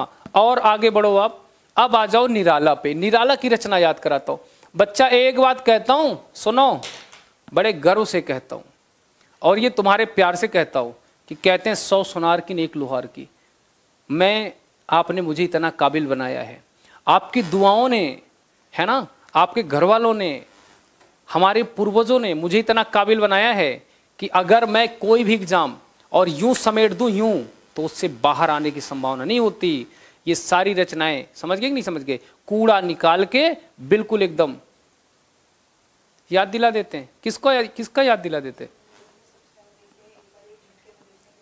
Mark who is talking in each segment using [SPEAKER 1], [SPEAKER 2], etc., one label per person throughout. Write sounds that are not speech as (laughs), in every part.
[SPEAKER 1] और आगे बढ़ो आप अब आ जाओ निराला पे निराला की रचना याद कराता हूं बच्चा एक बात कहता हूं सुनो बड़े गर्व से कहता हूं और ये तुम्हारे प्यार से कहता हूं कि कहते हैं सौ सुनार की एक लोहार की मैं आपने मुझे इतना काबिल बनाया है आपकी दुआओं ने है ना आपके घर वालों ने हमारे पूर्वजों ने मुझे इतना काबिल बनाया है कि अगर मैं कोई भी एग्ज़ाम और यूं समेट दूं यूं तो उससे बाहर आने की संभावना नहीं होती ये सारी रचनाएं समझ गए कि नहीं समझ गए कूड़ा निकाल के बिल्कुल एकदम याद दिला देते हैं किसको या, किसका याद दिला देते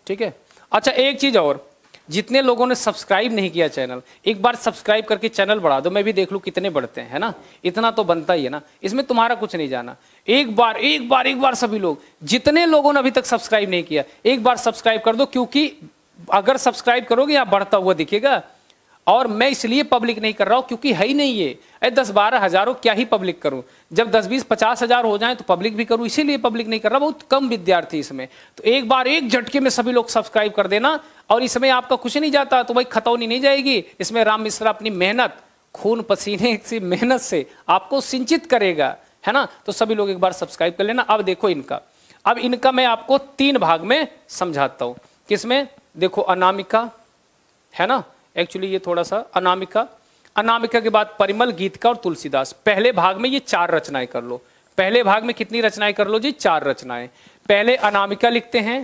[SPEAKER 1] ठीक है अच्छा एक चीज और जितने लोगों ने सब्सक्राइब नहीं किया चैनल एक बार सब्सक्राइब करके चैनल बढ़ा दो मैं भी देख लूँ कितने बढ़ते हैं है ना इतना तो बनता ही है ना इसमें तुम्हारा कुछ नहीं जाना एक बार एक बार एक बार सभी लोग जितने लोगों ने अभी तक सब्सक्राइब नहीं किया एक बार सब्सक्राइब कर दो क्योंकि अगर सब्सक्राइब करोगे आप बढ़ता हुआ दिखेगा और मैं इसलिए पब्लिक नहीं कर रहा हूँ क्योंकि है ही नहीं ये अरे दस बारह हजारों क्या ही पब्लिक करूँ जब दस बीस पचास हजार हो जाए तो पब्लिक भी करूँ इसीलिए पब्लिक नहीं कर रहा बहुत कम विद्यार्थी इसमें तो एक बार एक झटके में सभी लोग सब्सक्राइब कर देना और इसमें आपका कुछ नहीं जाता तो भाई खतौनी नहीं जाएगी इसमें राम मिश्रा अपनी मेहनत खून पसीने (laughs) से मेहनत से आपको सिंचित करेगा है ना तो सभी लोग एक बार सब्सक्राइब कर लेना अब देखो इनका अब इनका मैं आपको तीन भाग में समझाता हूँ किसमें देखो अनामिका है ना एक्चुअली ये थोड़ा सा अनामिका अनामिका के बाद परिमल गीत का और तुलसीदास पहले भाग में ये चार रचनाएं कर लो पहले भाग में कितनी रचनाएं कर लो जी चार रचनाएं पहले अनामिका लिखते हैं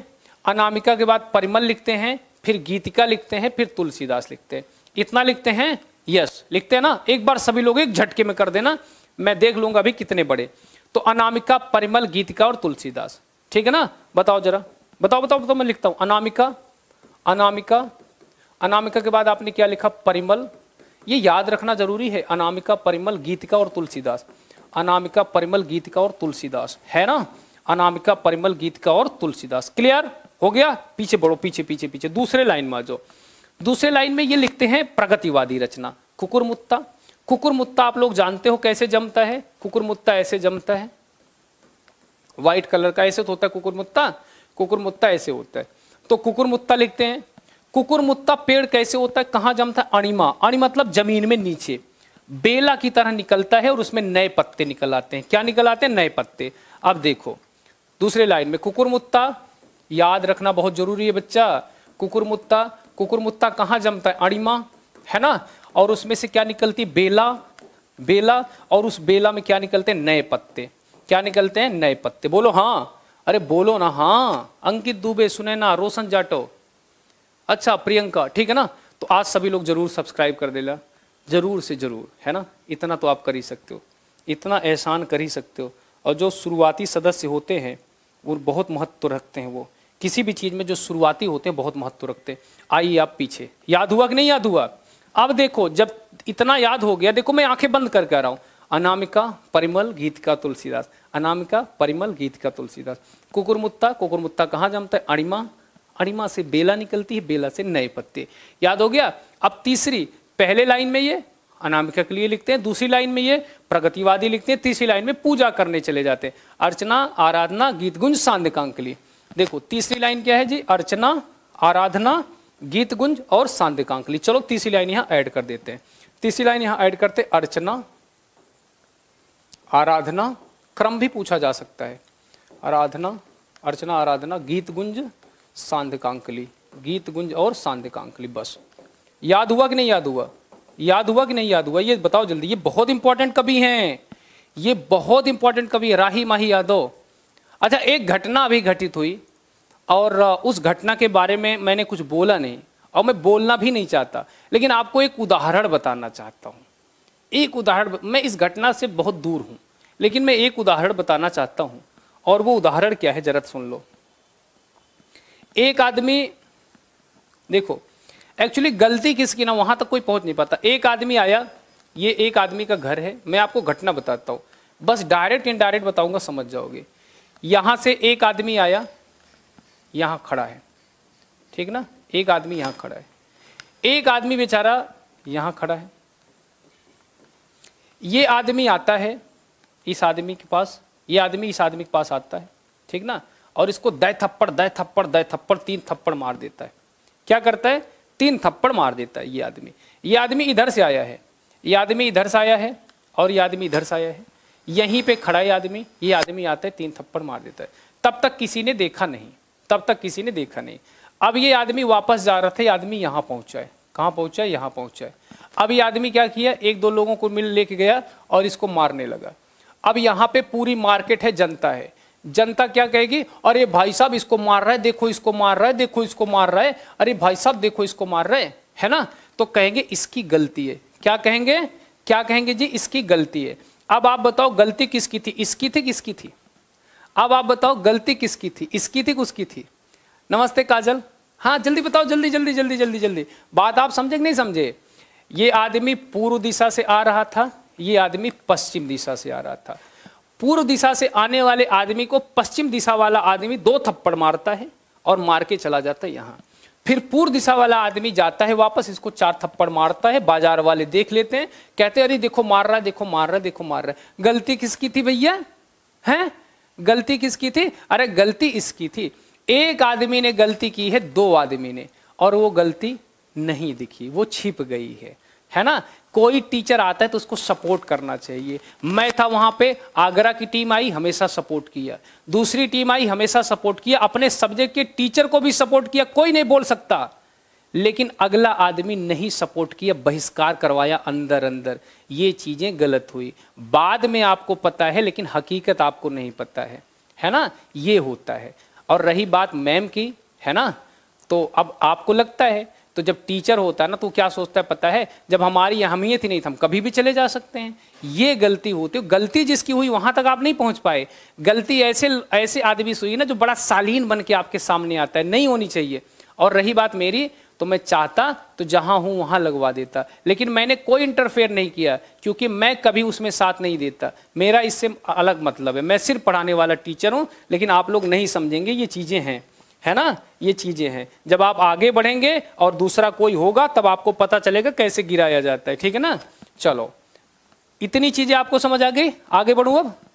[SPEAKER 1] अनामिका के बाद परिमल लिखते हैं फिर गीतिका लिखते हैं फिर तुलसीदास लिखते हैं इतना लिखते हैं यस लिखते हैं ना एक बार सभी लोग एक झटके में कर देना मैं देख लूंगा अभी कितने बड़े तो अनामिका परिमल गीतिका और तुलसीदास ठीक है ना बताओ जरा बताओ बताओ बताओ मैं लिखता हूं अनामिका अनामिका अनामिका के बाद आपने क्या लिखा परिमल ये याद रखना जरूरी है अनामिका परिमल गीतिका और तुलसीदास अनामिका परिमल गीतिका और तुलसीदास है ना अनामिका परिमल गीतिका और तुलसीदास क्लियर हो गया पीछे बढ़ो पीछे पीछे पीछे दूसरे लाइन में आ जाओ दूसरे लाइन में ये लिखते हैं प्रगतिवादी रचना कुकुरमुत्ता कुकुरमुत्ता आप लोग जानते हो कैसे जमता है कुकुरमुत्ता ऐसे जमता है व्हाइट कलर का ऐसे तो होता है कुकुरमुत्ता कुकुरमुत्ता ऐसे होता है तो मुत्ता लिखते हैं कुकुर मुत्ता पेड़ कैसे होता है कहाँ जमता है अणिमा अणि मतलब जमीन में नीचे बेला की तरह निकलता है और उसमें नए पत्ते निकल आते हैं क्या निकल आते हैं नए पत्ते अब देखो दूसरे लाइन में मुत्ता याद रखना बहुत जरूरी है बच्चा कुकुरमुत्ता मुत्ता कहाँ जमता है अणिमा है ना और उसमें से क्या निकलती बेला बेला और उस बेला में क्या निकलते हैं नए पत्ते क्या निकलते हैं नए पत्ते बोलो हाँ अरे बोलो ना हाँ अंकित दुबे सुने ना रोशन जाटो अच्छा प्रियंका ठीक है ना तो आज सभी लोग जरूर सब्सक्राइब कर देना जरूर से जरूर है ना इतना तो आप कर ही सकते हो इतना एहसान कर ही सकते हो और जो शुरुआती सदस्य होते हैं वो बहुत महत्व रखते हैं वो किसी भी चीज़ में जो शुरुआती होते हैं बहुत महत्व रखते हैं आइए आप पीछे याद हुआ कि नहीं याद हुआ अब देखो जब इतना याद हो गया देखो मैं आंखें बंद करके आ रहा हूँ अनामिका परिमल गीत का तुलसीदास अनामिका परिमल गीत का तुलसीदास कुकुरमुत्ता कुकुरमुत्ता कहाँ जमता है अणिमा अणिमा से बेला निकलती है बेला से नए पत्ते याद हो गया अब तीसरी पहले लाइन में ये अनामिका के लिए लिखते हैं दूसरी लाइन में ये प्रगतिवादी लिखते हैं तीसरी लाइन में पूजा करने चले जाते हैं अर्चना आराधना गीत गुंज सांधकांग के लिए देखो तीसरी लाइन क्या है जी अर्चना आराधना गीत गुंज और के लिए चलो तीसरी लाइन यहाँ ऐड कर देते हैं तीसरी लाइन यहाँ ऐड करते अर्चना आराधना क्रम भी पूछा जा सकता है आराधना अर्चना आराधना गीत गुंज सांधकांकली गीत गुंज और सांधकांकली बस याद हुआ कि नहीं याद हुआ याद हुआ कि नहीं याद हुआ ये बताओ जल्दी ये बहुत इंपॉर्टेंट कवि हैं ये बहुत इंपॉर्टेंट कवि है राही माही यादव अच्छा एक घटना अभी घटित हुई और उस घटना के बारे में मैंने कुछ बोला नहीं और मैं बोलना भी नहीं चाहता लेकिन आपको एक उदाहरण बताना चाहता हूँ एक उदाहरण मैं इस घटना से बहुत दूर हूँ लेकिन मैं एक उदाहरण बताना चाहता हूं और वो उदाहरण क्या है जरा सुन लो एक आदमी देखो एक्चुअली गलती किसकी ना वहां तक कोई पहुंच नहीं पाता एक आदमी आया ये एक आदमी का घर है मैं आपको घटना बताता हूं बस डायरेक्ट इनडायरेक्ट बताऊंगा समझ जाओगे यहां से एक आदमी आया यहां खड़ा है ठीक ना एक आदमी यहां खड़ा है एक आदमी बेचारा यहां खड़ा है ये आदमी आता है इस आदमी के पास ये आदमी इस आदमी के पास आता है ठीक ना और इसको दय थप्पड़ दय थप्पड़ दय थप्पड़ तीन थप्पड़ मार देता है क्या करता है तीन थप्पड़ मार देता है ये आदमी ये आदमी इधर से आया है ये आदमी इधर से आया है और ये आदमी इधर से आया है यहीं पे खड़ा है आदमी ये आदमी आता है तीन थप्पड़ मार देता है तब तक किसी ने देखा नहीं तब तक किसी ने देखा नहीं अब ये आदमी वापस जा रहा था ये आदमी यहाँ पहुँचा है कहाँ पहुँचा है यहाँ पहुँचा है अब ये आदमी क्या किया एक दो लोगों को मिल लेके गया और इसको मारने लगा अब यहाँ पे पूरी मार्केट है जनता है जनता क्या कहेगी अरे भाई साहब इसको मार रहा है देखो इसको मार रहा है देखो इसको मार रहा है अरे भाई साहब देखो इसको मार रहा है है ना तो कहेंगे इसकी गलती है क्या कहेंगे क्या कहेंगे जी इसकी गलती है अब आप बताओ गलती किसकी थी इसकी थी किसकी थी अब आप बताओ गलती किसकी थी इसकी थी उसकी थी नमस्ते काजल हाँ जल्दी बताओ जल्दी जल्दी जल्दी जल्दी जल्दी बात आप समझे नहीं समझे ये आदमी पूर्व दिशा से आ रहा था ये आदमी पश्चिम दिशा से आ रहा था पूर्व दिशा से आने वाले आदमी को पश्चिम दिशा वाला आदमी दो थप्पड़ मारता है और मार के चला जाता है यहाँ फिर पूर्व दिशा वाला आदमी जाता है वापस इसको चार थप्पड़ मारता है बाजार वाले देख लेते हैं कहते हैं अरे देखो मार रहा है देखो मार रहा है देखो मार रहा है गलती किसकी थी भैया हैं गलती किसकी थी अरे गलती इसकी थी एक आदमी ने गलती की है दो आदमी ने और वो गलती नहीं दिखी वो छिप गई है है ना कोई टीचर आता है तो उसको सपोर्ट करना चाहिए मैं था वहां पे आगरा की टीम आई हमेशा सपोर्ट किया दूसरी टीम आई हमेशा सपोर्ट किया अपने सब्जेक्ट के टीचर को भी सपोर्ट किया कोई नहीं बोल सकता लेकिन अगला आदमी नहीं सपोर्ट किया बहिष्कार करवाया अंदर अंदर ये चीजें गलत हुई बाद में आपको पता है लेकिन हकीकत आपको नहीं पता है है ना ये होता है और रही बात मैम की है ना तो अब आपको लगता है तो जब टीचर होता है ना तो क्या सोचता है पता है जब हमारी अहमियत ही नहीं थी हम कभी भी चले जा सकते हैं ये गलती होती है गलती जिसकी हुई वहां तक आप नहीं पहुंच पाए गलती ऐसे ऐसे आदमी से हुई ना जो बड़ा सालीन बन के आपके सामने आता है नहीं होनी चाहिए और रही बात मेरी तो मैं चाहता तो जहां हूं वहां लगवा देता लेकिन मैंने कोई इंटरफेयर नहीं किया क्योंकि मैं कभी उसमें साथ नहीं देता मेरा इससे अलग मतलब है मैं सिर्फ पढ़ाने वाला टीचर हूं लेकिन आप लोग नहीं समझेंगे ये चीज़ें हैं है ना ये चीजें हैं जब आप आगे बढ़ेंगे और दूसरा कोई होगा तब आपको पता चलेगा कैसे गिराया जाता है ठीक है ना चलो इतनी चीजें आपको समझ आ गई आगे बढ़ू अब